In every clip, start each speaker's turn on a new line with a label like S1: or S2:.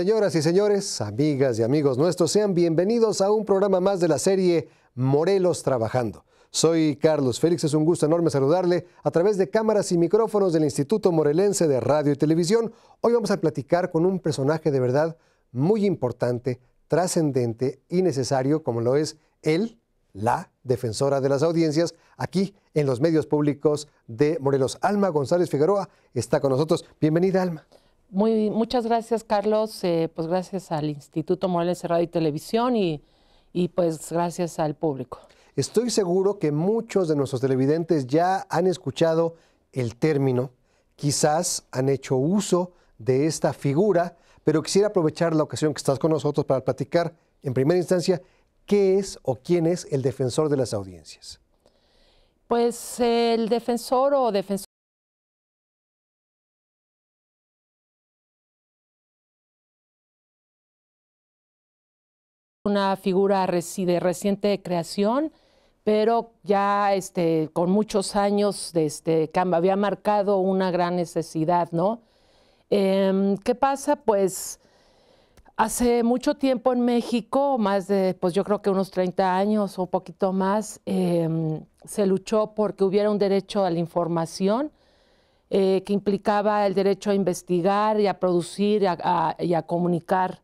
S1: Señoras y señores, amigas y amigos nuestros, sean bienvenidos a un programa más de la serie Morelos Trabajando. Soy Carlos Félix, es un gusto enorme saludarle a través de cámaras y micrófonos del Instituto Morelense de Radio y Televisión. Hoy vamos a platicar con un personaje de verdad muy importante, trascendente y necesario, como lo es él, la defensora de las audiencias, aquí en los medios públicos de Morelos. Alma González Figueroa está con nosotros. Bienvenida, Alma.
S2: Muy, muchas gracias, Carlos. Eh, pues gracias al Instituto Morales Radio y Televisión y, y pues gracias al público.
S1: Estoy seguro que muchos de nuestros televidentes ya han escuchado el término, quizás han hecho uso de esta figura, pero quisiera aprovechar la ocasión que estás con nosotros para platicar, en primera instancia, qué es o quién es el defensor de las audiencias.
S2: Pues el defensor o defensor una figura de reciente creación, pero ya este, con muchos años de este, había marcado una gran necesidad, ¿no? Em, ¿Qué pasa? Pues hace mucho tiempo en México, más de, pues yo creo que unos 30 años o un poquito más, em, se luchó porque hubiera un derecho a la información eh, que implicaba el derecho a investigar y a producir y a comunicar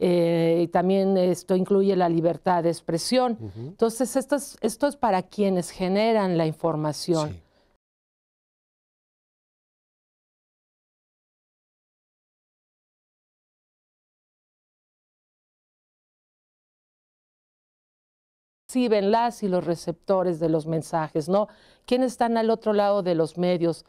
S2: eh, y también esto incluye la libertad de expresión. Entonces, esto es, esto es, para quienes generan la información. Sí. reciben las y los receptores de los mensajes, ¿no? ¿Quiénes están al otro lado de los medios,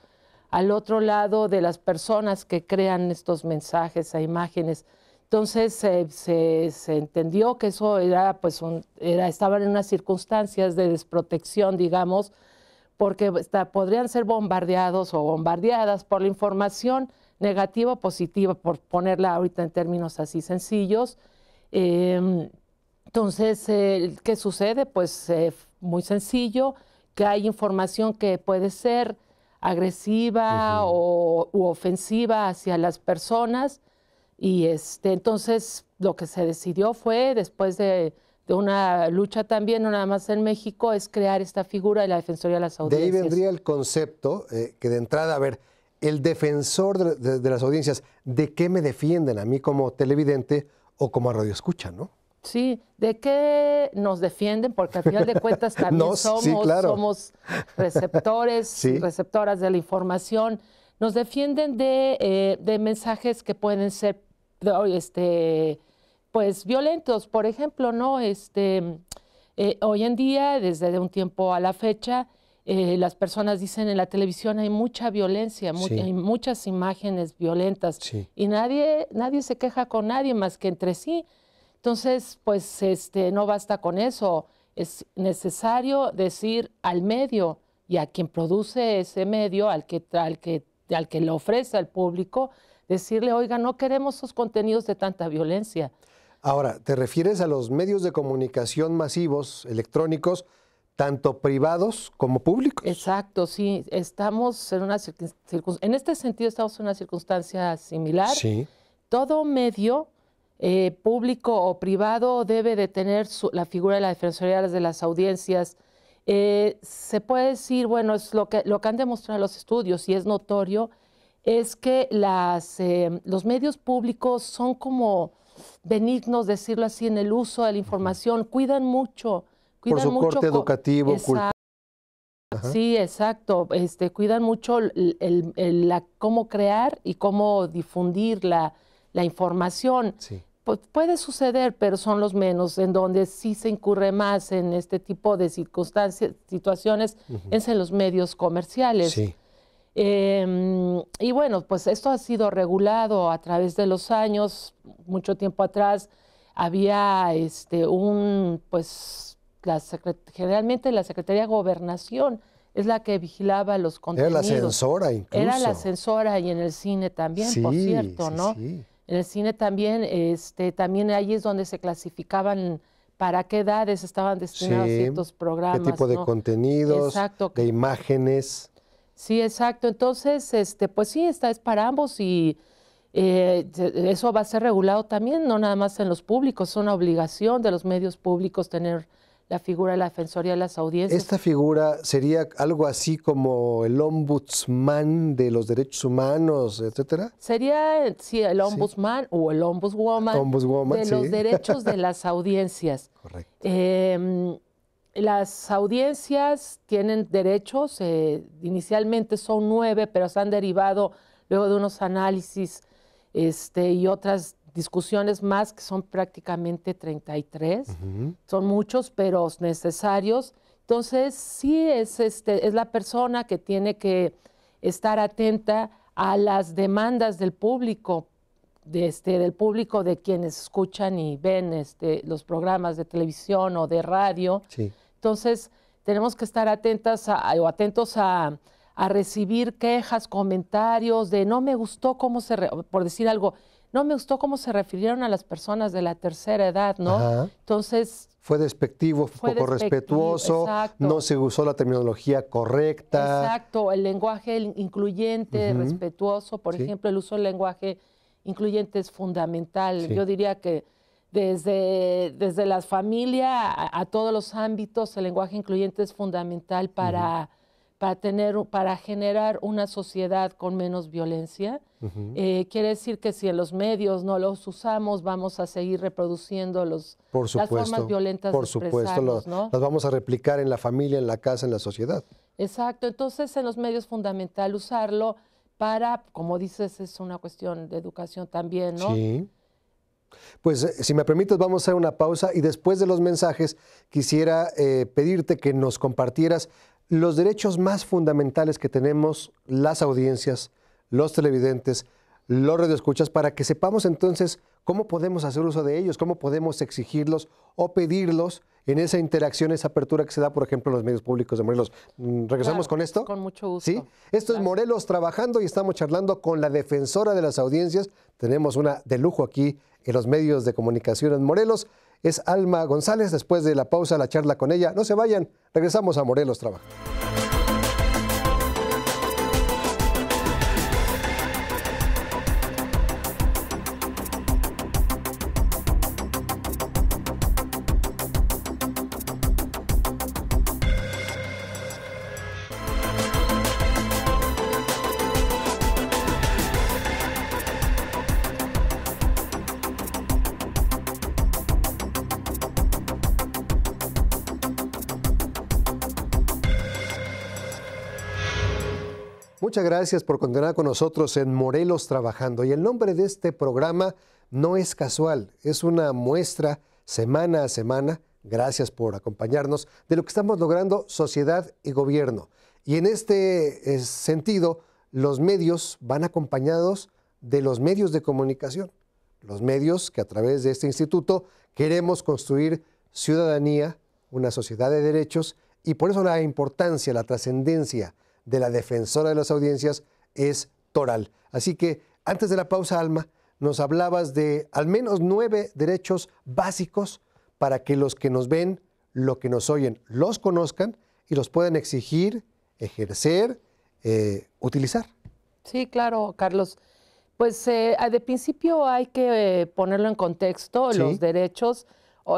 S2: al otro lado de las personas que crean estos mensajes a e imágenes? Entonces se, entendió que eso era, pues, era, estaban en unas circunstancias de desprotección, digamos, porque podrían ser bombardeados o bombardeadas por la información negativa o positiva, por ponerla ahorita en términos así sencillos. Em, entonces, ¿qué sucede? Pues es eh, muy sencillo, que hay información que puede ser agresiva o u ofensiva hacia las personas y este, entonces lo que se decidió fue, después de, una lucha también, no nada más en México, es crear esta figura de la Defensoría de las Audiencias. De ahí vendría
S1: el concepto, eh, que de entrada, a ver, el defensor de, las audiencias, ¿de qué me defienden a mí como televidente o como radioescucha, no?
S2: Sí, ¿de qué nos defienden? Porque al final de cuentas también somos, receptores, receptoras de la información. Nos defienden de, eh, de mensajes que pueden ser este, pues violentos, por ejemplo, ¿no? Este, eh, hoy en día, desde un tiempo a la fecha, eh, las personas dicen en la televisión hay mucha violencia, hay muchas imágenes violentas y nadie, nadie se queja con nadie más que entre sí. Entonces, pues este, no basta con eso, es necesario decir al medio y a quien produce ese medio, al que, al que, al que lo ofrece al público, decirle, oiga, no queremos esos contenidos de tanta violencia.
S1: Ahora, ¿te refieres a los medios de comunicación masivos, electrónicos, tanto privados como públicos?
S2: Exacto, sí. Estamos en una en este sentido estamos en una circunstancia similar. Sí. Todo medio eh, público o privado debe de tener la figura de la Defensoría de las Audiencias. Eh, se puede decir, bueno, es lo que, lo que han demostrado los estudios y es notorio, es que las, eh, los medios públicos son como benignos, decirlo así, en el uso de la información, cuidan mucho. Cuidan Por su corte educativo, cultural. Sí, exacto. Este, cuidan mucho la, cómo crear y cómo difundir la, información. puede suceder, pero son los menos, en donde sí se incurre más en este tipo de circunstancias, situaciones, es en los medios comerciales. Sí. Em, y bueno, pues esto ha sido regulado a través de los años, mucho tiempo atrás había este, un, pues, la generalmente la Secretaría de Gobernación es la que vigilaba los contenidos. Era la censora incluso. Era la censora y en el cine también, por cierto, ¿no? En el cine también, este, también ahí es donde se clasificaban para qué edades estaban destinados ciertos programas. Qué tipo de contenidos,
S1: de imágenes.
S2: Sí, exacto. Entonces, este, pues sí, esta es para ambos y eh, eso va a ser regulado también, no nada más en los públicos, es una obligación de los medios públicos tener la figura de la Defensoría de las Audiencias. Esta
S1: figura sería algo así como el ombudsman de los derechos humanos, etcétera.
S2: Sería eh, sí, el ombudsman o el ombudswoman, de los derechos de las audiencias. Correcto. Em, las audiencias tienen derechos, eh, inicialmente son nueve, pero se han derivado luego de unos análisis este, y otras discusiones más, que son prácticamente 33. Son muchos, pero necesarios. Entonces, sí es, este, es la persona que tiene que estar atenta a las demandas del público, este, del público, de quienes escuchan y ven este, los programas de televisión o de radio. Entonces, tenemos que estar atentas o atentos a, recibir quejas, comentarios de no me gustó cómo se, por decir algo, no me gustó cómo se refirieron a las personas de la tercera edad, ¿no? Entonces...
S1: Fue despectivo, fue poco respetuoso, no se usó la terminología correcta.
S2: Exacto, el lenguaje incluyente, respetuoso, por ejemplo, el uso del lenguaje incluyente es fundamental. Yo diría que desde, desde la familia a, todos los ámbitos, el lenguaje incluyente es fundamental para, para, tener, para generar una sociedad con menos violencia. Eh, quiere decir que si en los medios no los usamos, vamos a seguir reproduciendo los, las formas violentas. Por de supuesto, las
S1: vamos a replicar en la familia, en la casa, en la sociedad.
S2: Exacto, entonces en los medios es fundamental usarlo para, como dices, es una cuestión de educación también, ¿no? Sí.
S1: Pues eh, si me permites, vamos a hacer una pausa y después de los mensajes quisiera eh, pedirte que nos compartieras los derechos más fundamentales que tenemos las audiencias, los televidentes, los radioescuchas, para que sepamos entonces cómo podemos hacer uso de ellos, cómo podemos exigirlos o pedirlos en esa interacción, esa apertura que se da, por ejemplo, en los medios públicos de Morelos. Mm, ¿Regresamos con esto? Con mucho gusto. ¿Sí? Esto es Morelos trabajando y estamos charlando con la defensora de las audiencias. Tenemos una de lujo aquí en los medios de comunicación en Morelos. Es Alma González. Después de la pausa, la charla con ella. No se vayan. Regresamos a Morelos trabajando muchas gracias por continuar con nosotros en Morelos Trabajando. Y el nombre de este programa no es casual, es una muestra semana a semana, gracias por acompañarnos, de lo que estamos logrando sociedad y gobierno. Y en este eh, sentido, los medios van acompañados de los medios de comunicación, los medios que a través de este instituto queremos construir ciudadanía, una sociedad de derechos, y por eso la importancia, la trascendencia de la defensora de las audiencias es toral. Así que antes de la pausa, Alma, nos hablabas de al menos nueve derechos básicos para que los que nos ven, lo que nos oyen, los conozcan y los puedan exigir, ejercer, eh, utilizar.
S2: Sí, claro, Carlos. Pues eh, de principio hay que eh, ponerlo en contexto, los derechos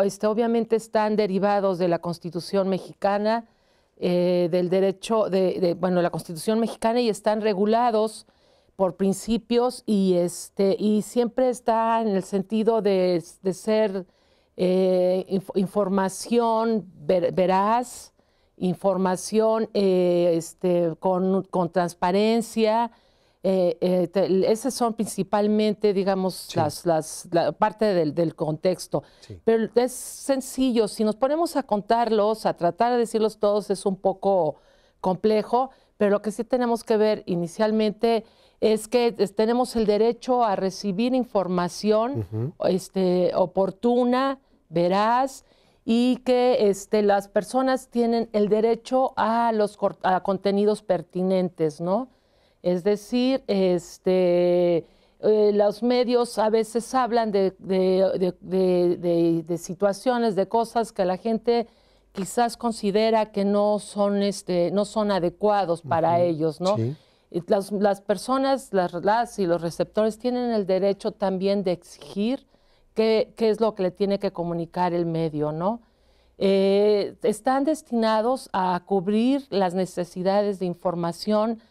S2: este, obviamente están derivados de la Constitución mexicana, eh, del derecho, de, de, bueno, la Constitución mexicana y están regulados por principios y, este, siempre está en el sentido de, ser eh, información veraz, información eh, este, con transparencia, eh, eh, esas son principalmente, digamos, la parte del, contexto. Pero es sencillo, si nos ponemos a contarlos, a tratar de decirlos todos, es un poco complejo, pero lo que sí tenemos que ver inicialmente es que tenemos el derecho a recibir información este, oportuna, veraz, y que este, las personas tienen el derecho a los a contenidos pertinentes, ¿no? Es decir, este, eh, los medios a veces hablan de, situaciones, de cosas que la gente quizás considera que no son, este, no son adecuados para ellos, ¿no? Las, las, personas, las, y los receptores tienen el derecho también de exigir qué, es lo que le tiene que comunicar el medio, ¿no? Eh, están destinados a cubrir las necesidades de información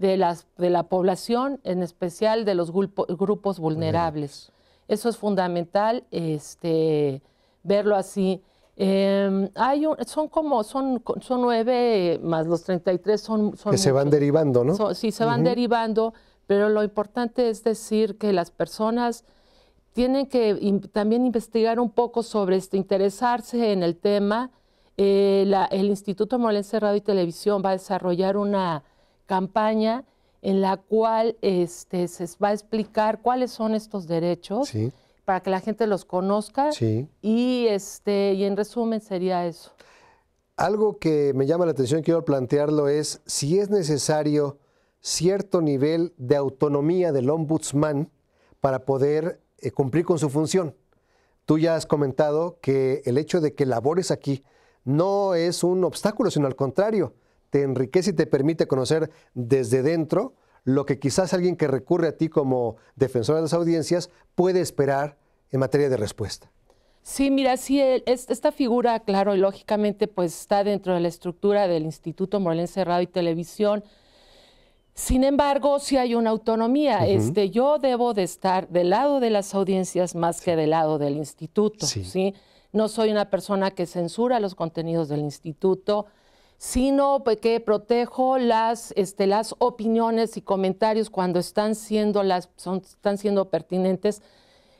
S2: de, las, de la población, en especial de los grupos vulnerables. Eso es fundamental este, verlo así. Em, hay un, son como, son, son nueve más los 33 son... son que se van
S1: derivando, ¿no? sí, se van
S2: derivando, pero lo importante es decir que las personas tienen que también investigar un poco sobre este, interesarse en el tema. Eh, el Instituto de Radio y Televisión va a desarrollar una campaña en la cual este, se va a explicar cuáles son estos derechos para que la gente los conozca y, este, y en resumen sería eso.
S1: Algo que me llama la atención, quiero plantearlo, es si es necesario cierto nivel de autonomía del ombudsman para poder eh, cumplir con su función. Tú ya has comentado que el hecho de que labores aquí no es un obstáculo, sino al contrario, te enriquece y te permite conocer desde dentro lo que quizás alguien que recurre a ti como defensor de las audiencias puede esperar en materia de respuesta.
S2: Sí, mira, sí, esta figura, claro, y lógicamente pues está dentro de la estructura del Instituto Morelense Radio y Televisión. Sin embargo, sí hay una autonomía. este, yo debo de estar del lado de las audiencias más que del lado del instituto. ¿sí? No soy una persona que censura los contenidos del instituto sino que protejo este, las, opiniones y comentarios cuando están siendo, están siendo pertinentes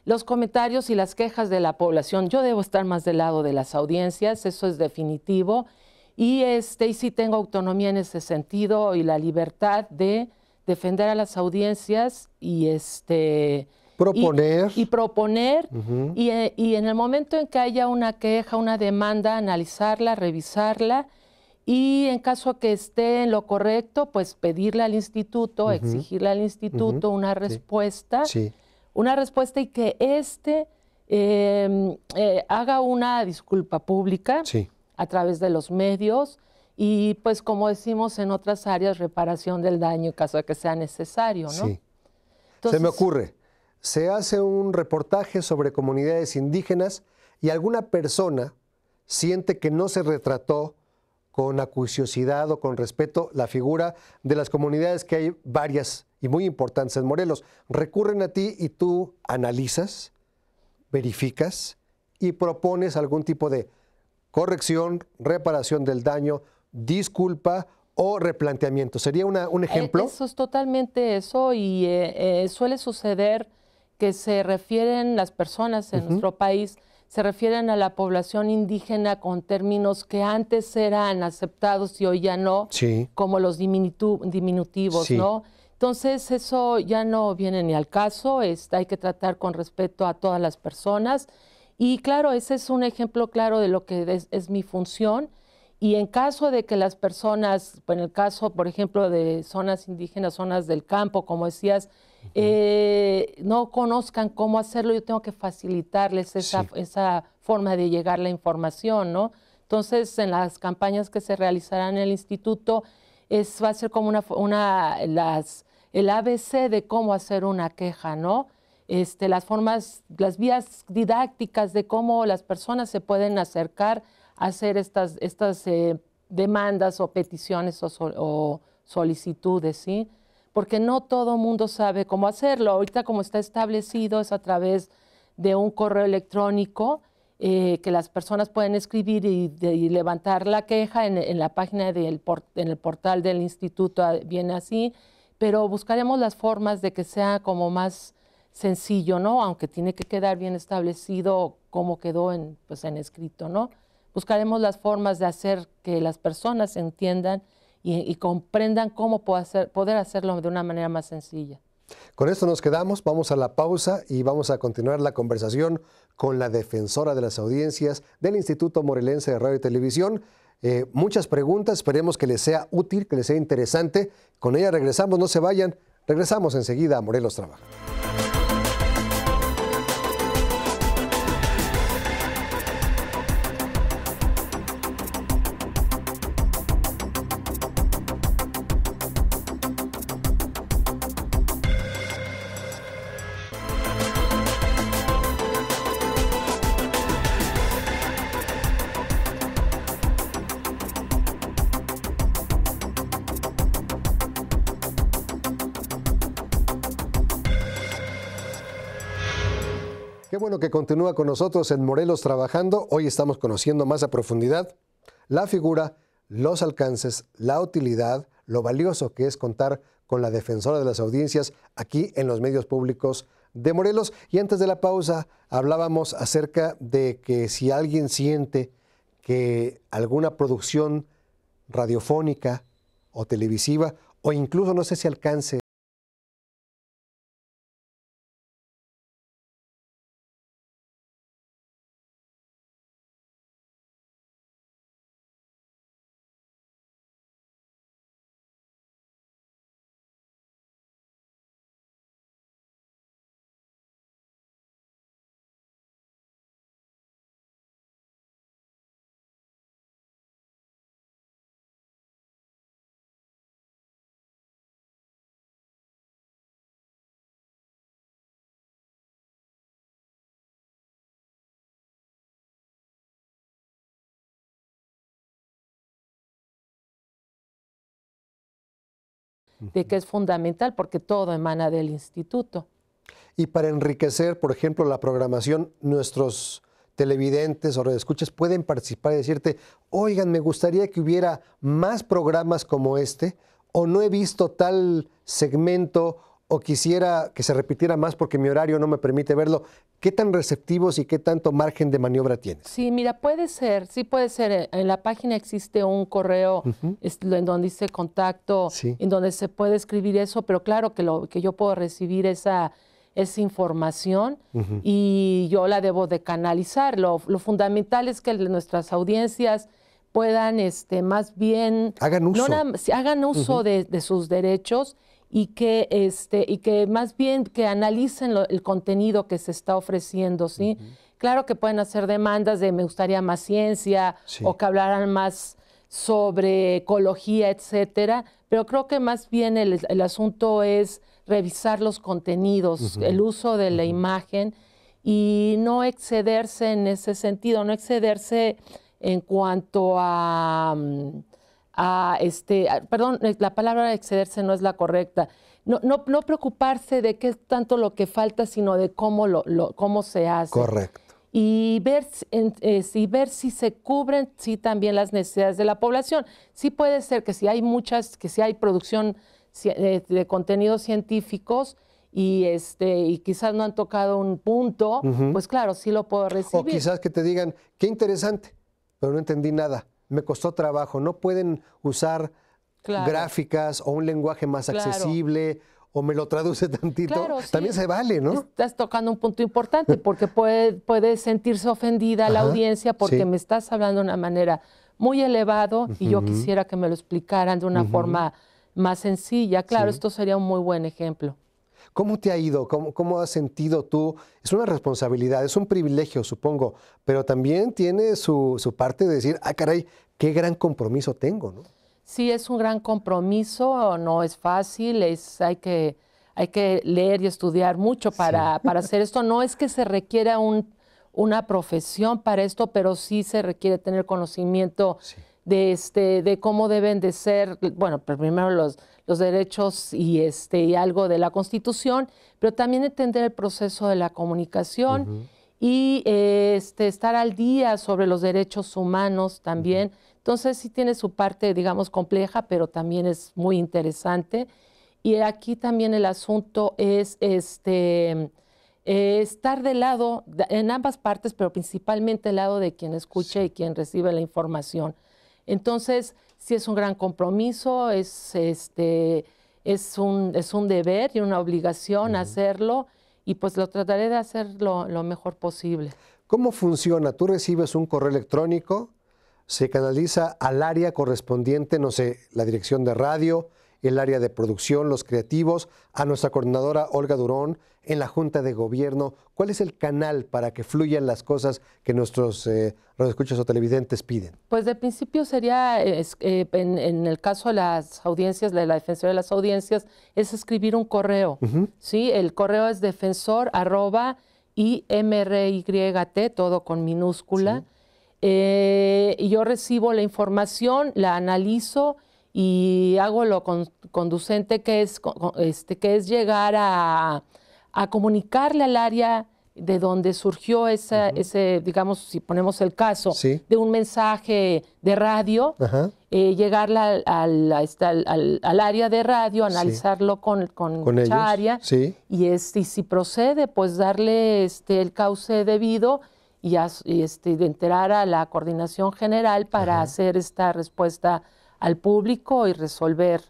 S2: los comentarios y las quejas de la población. Yo debo estar más del lado de las audiencias, eso es definitivo, y, este, sí tengo autonomía en ese sentido y la libertad de defender a las audiencias y este, proponer y, proponer eh, y en el momento en que haya una queja, una demanda, analizarla, revisarla y en caso que esté en lo correcto, pues pedirle al instituto, exigirle al instituto una respuesta, una respuesta y que éste em, eh, haga una disculpa pública a través de los medios y pues como decimos en otras áreas, reparación del daño en caso de que sea necesario. ¿no? Se me
S1: ocurre, se hace un reportaje sobre comunidades indígenas y alguna persona siente que no se retrató con acuciosidad o con respeto la figura de las comunidades que hay varias y muy importantes en Morelos. Recurren a ti y tú analizas, verificas y propones algún tipo de corrección, reparación del daño, disculpa o replanteamiento. ¿Sería un ejemplo? Eh, eso
S2: es totalmente eso y eh, eh, suele suceder que se refieren las personas en nuestro país se refieren a la población indígena con términos que antes eran aceptados y hoy ya no, como los diminutivos, ¿no? Entonces eso ya no viene ni al caso, hay que tratar con respeto a todas las personas. Y claro, ese es un ejemplo claro de lo que es, es mi función. Y en caso de que las personas, en el caso, por ejemplo, de zonas indígenas, zonas del campo, como decías, eh, no conozcan cómo hacerlo, yo tengo que facilitarles esa, forma de llegar la información, ¿no? Entonces, en las campañas que se realizarán en el instituto, es, va a ser como una, una el ABC de cómo hacer una queja, ¿no? Este, las formas, las vías didácticas de cómo las personas se pueden acercar a hacer estas, eh, demandas o peticiones o solicitudes, ¿sí? porque no todo mundo sabe cómo hacerlo. Ahorita como está establecido es a través de un correo electrónico eh, que las personas pueden escribir y, levantar la queja en, la página del en el portal del instituto, ah, viene así, pero buscaremos las formas de que sea como más sencillo, ¿no? Aunque tiene que quedar bien establecido como quedó en, pues, en escrito, ¿no? Buscaremos las formas de hacer que las personas entiendan y, comprendan cómo poder hacerlo de una manera más sencilla.
S1: Con esto nos quedamos, vamos a la pausa y vamos a continuar la conversación con la defensora de las audiencias del Instituto Morelense de Radio y Televisión. Eh, muchas preguntas, esperemos que les sea útil, que les sea interesante. Con ella regresamos, no se vayan, regresamos enseguida a Morelos Trabaja. que continúa con nosotros en Morelos trabajando. Hoy estamos conociendo más a profundidad la figura, los alcances, la utilidad, lo valioso que es contar con la defensora de las audiencias aquí en los medios públicos de Morelos. Y antes de la pausa hablábamos acerca de que si alguien siente que alguna producción radiofónica o televisiva, o incluso no sé si alcance
S2: de que es fundamental porque todo emana del instituto.
S1: Y para enriquecer, por ejemplo, la programación, nuestros televidentes o redescuchas pueden participar y decirte, oigan, me gustaría que hubiera más programas como este, o no he visto tal segmento o quisiera que se repitiera más porque mi horario no me permite verlo. ¿Qué tan receptivos y qué tanto margen de maniobra tienes?
S2: Sí, mira, puede ser, sí puede ser. Eh, en la página existe un correo en donde dice contacto, en donde se puede escribir eso, pero claro que, lo, que yo puedo recibir esa, esa información y yo la debo de canalizar. Lo, fundamental es que nuestras audiencias puedan este, más bien... Hagan uso. hagan uso de, de sus derechos y que, este, y que más bien que analicen el contenido que se está ofreciendo, ¿sí? Claro que pueden hacer demandas de me gustaría más ciencia o que hablaran más sobre ecología, etcétera, pero creo que más bien el, asunto es revisar los contenidos, el uso de la imagen y no excederse en ese sentido, no excederse en cuanto a mm, este, perdón, la palabra excederse no es la correcta. No, no, no, preocuparse de qué es tanto lo que falta, sino de cómo, lo, se hace. Correcto. Y ver, eh, ver si se cubren sí, también las necesidades de la población. Sí puede ser que si hay muchas, que si hay producción eh, de, contenidos científicos, y este y quizás no han tocado un punto, pues claro, sí lo puedo recibir. O quizás
S1: que te digan, qué interesante, pero no entendí nada me costó trabajo. No pueden usar gráficas o un lenguaje más accesible o me lo traduce tantito. También se vale, ¿no?
S2: Estás tocando un punto importante porque puede, puede sentirse ofendida la audiencia porque me estás hablando de una manera muy elevado y yo quisiera que me lo explicaran de una forma más sencilla. Claro, esto sería un muy buen ejemplo.
S1: ¿Cómo te ha ido? ¿Cómo, has sentido tú? Es una responsabilidad, es un privilegio, supongo, pero también tiene su, su parte de decir, ah, caray, qué gran compromiso tengo, ¿no?
S2: Sí, es un gran compromiso, no es fácil, es, hay, que, hay que leer y estudiar mucho para, para hacer esto. No es que se requiera un, una profesión para esto, pero sí se requiere tener conocimiento. Sí de, este, de cómo deben de ser, bueno, pues, primero los, derechos y, este, y algo de la Constitución, pero también entender el proceso de la comunicación y este, estar al día sobre los derechos humanos también. Entonces sí tiene su parte, digamos, compleja, pero también es muy interesante. Y aquí también el asunto es este, estar de lado, en ambas partes, pero principalmente el lado de quien escucha y quien recibe la información. Entonces, sí es un gran compromiso, es, este, un, deber y una obligación hacerlo y pues lo trataré de hacer lo, lo, mejor posible.
S1: ¿Cómo funciona? Tú recibes un correo electrónico, se canaliza al área correspondiente, no sé, la dirección de radio, el área de producción, los creativos, a nuestra coordinadora Olga Durón en la Junta de Gobierno. ¿Cuál es el canal para que fluyan las cosas que nuestros eh, o televidentes piden?
S2: Pues de principio sería, eh, en, el caso de las audiencias, de la Defensoría de las Audiencias, es escribir un correo. ¿sí? El correo es defensor arroba y todo con minúscula. Eh, y yo recibo la información, la analizo y hago lo conducente que es, este, que es llegar a, comunicarle al área de donde surgió esa, ese, digamos, si ponemos el caso, de un mensaje de radio, eh, llegarla este, al, área de radio, analizarlo con, con, área, y, si procede, pues darle este, el cauce debido y, este, enterar a la coordinación general para hacer esta respuesta al público y resolver,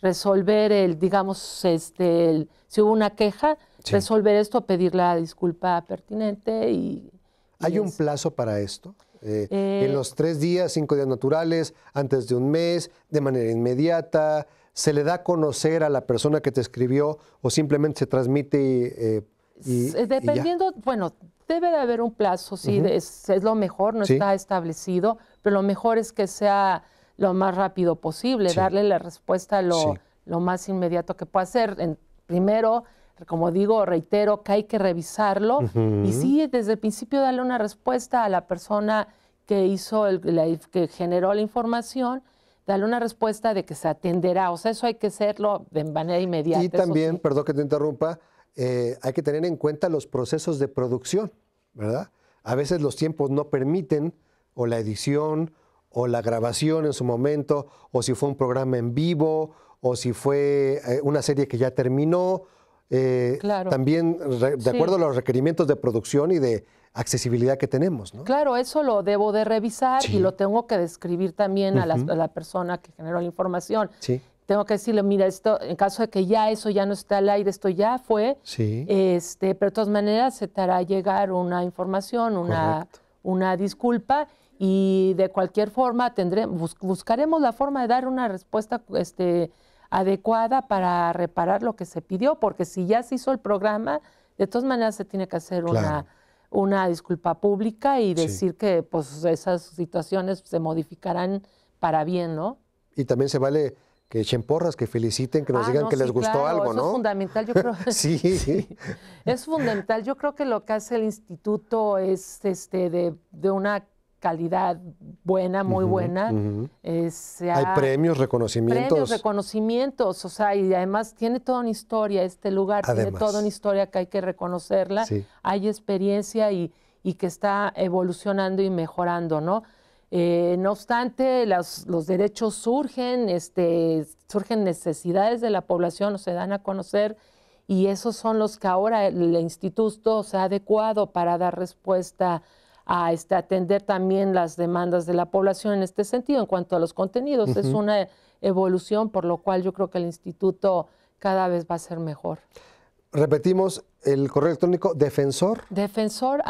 S2: resolver el, digamos, este, si hubo una queja, resolver esto, pedir la disculpa pertinente y...
S1: ¿Hay un plazo para esto? Eh, en eh, los tres días, cinco días naturales, antes de un mes, de manera inmediata, ¿se le da a conocer a la persona que te escribió o simplemente se transmite eh, Dependiendo,
S2: bueno, debe de haber un plazo, sí, es, lo mejor, no está establecido, pero lo mejor es que sea lo más rápido posible, darle la respuesta lo, más inmediato que pueda ser. En, primero, como digo, reitero que hay que revisarlo y sí, desde el principio darle una respuesta a la persona que hizo, el, que generó la información, darle una respuesta de que se atenderá. O sea, eso hay que hacerlo de manera inmediata. Y también,
S1: perdón que te interrumpa, eh, hay que tener en cuenta los procesos de producción, ¿verdad? A veces los tiempos no permiten, o la edición, o la grabación en su momento, o si fue un programa en vivo, o si fue eh, una serie que ya terminó. Eh, claro. También de acuerdo a los requerimientos de producción y de accesibilidad que tenemos,
S2: Claro, eso lo debo de revisar y lo tengo que describir también a, la, la, persona que generó la información. Tengo que decirle, mira, esto, en caso de que ya eso ya no está al aire, esto ya fue. Este, pero de todas maneras se te hará llegar una información, una, una disculpa y de cualquier forma tendremos, buscaremos la forma de dar una respuesta este, adecuada para reparar lo que se pidió, porque si ya se hizo el programa, de todas maneras se tiene que hacer una, una disculpa pública y decir que pues, esas situaciones se modificarán para bien, ¿no?
S1: Y también se vale que echen porras, que feliciten, que nos ah, digan que les gustó algo, ¿no? Es
S2: fundamental, yo creo. sí, sí. Es fundamental. Yo creo que lo que hace el instituto es este, de, de una calidad buena, muy buena. Hay premios,
S1: reconocimientos. Premios,
S2: reconocimientos, o sea, y además tiene toda una historia este lugar, tiene toda una historia que hay que reconocerla. Hay experiencia y, que está evolucionando y mejorando, ¿no? Eh, no obstante, los derechos surgen, este, surgen necesidades de la población, se dan a conocer, y esos son los que ahora el, instituto se ha adecuado para dar respuesta a a este, atender también las demandas de la población en este sentido en cuanto a los contenidos. Es una evolución, por lo cual yo creo que el instituto cada vez va a ser mejor.
S1: Repetimos el correo electrónico defensor.
S2: Defensor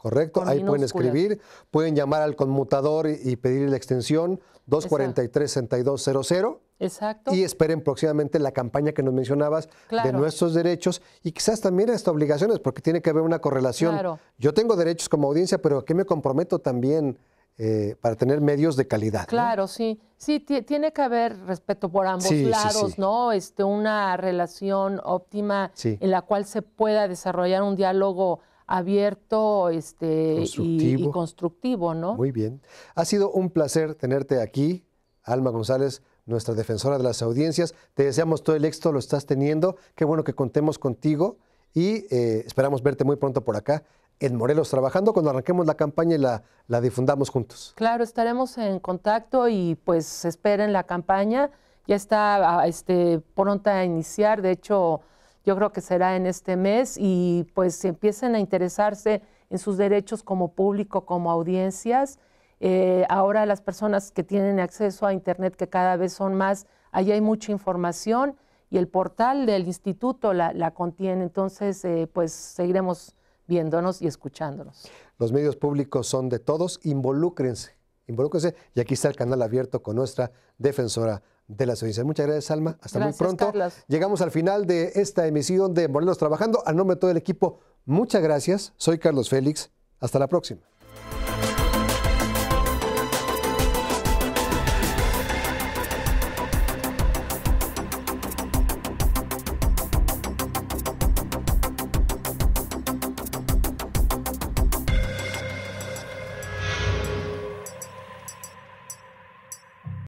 S1: Correcto, ahí pueden escribir, pueden llamar al conmutador y, pedir la extensión 243-6200. Exacto. Y esperen próximamente la campaña que nos mencionabas de nuestros derechos y quizás también estas obligaciones, porque tiene que haber una correlación. Yo tengo derechos como audiencia, pero ¿a qué me comprometo también eh, para tener medios de calidad?
S2: Claro, sí. Sí, tiene que haber respeto por ambos lados, ¿no? Este, una relación óptima en la cual se pueda desarrollar un diálogo abierto este, Y,
S1: constructivo, ¿no? Muy bien. Ha sido un placer tenerte aquí, Alma González, nuestra defensora de las audiencias. Te deseamos todo el éxito, lo estás teniendo. Qué bueno que contemos contigo y eh, esperamos verte muy pronto por acá en Morelos trabajando cuando arranquemos la campaña y la, la difundamos juntos.
S2: Claro, estaremos en contacto y pues esperen la campaña. Ya está ah, este, pronta a iniciar. De hecho, yo creo que será en este mes y pues empiecen a interesarse en sus derechos como público, como audiencias. Eh, ahora las personas que tienen acceso a Internet, que cada vez son más, ahí hay mucha información y el portal del instituto la, contiene. Entonces, eh, pues seguiremos viéndonos y escuchándonos.
S1: Los medios públicos son de todos, involúcrense, involúcrense. Y aquí está el canal abierto con nuestra defensora de las Muchas gracias, Alma. Hasta muy pronto. Llegamos al final de esta emisión de Morelos Trabajando. A nombre de todo el equipo, muchas gracias. Soy Carlos Félix. Hasta la próxima.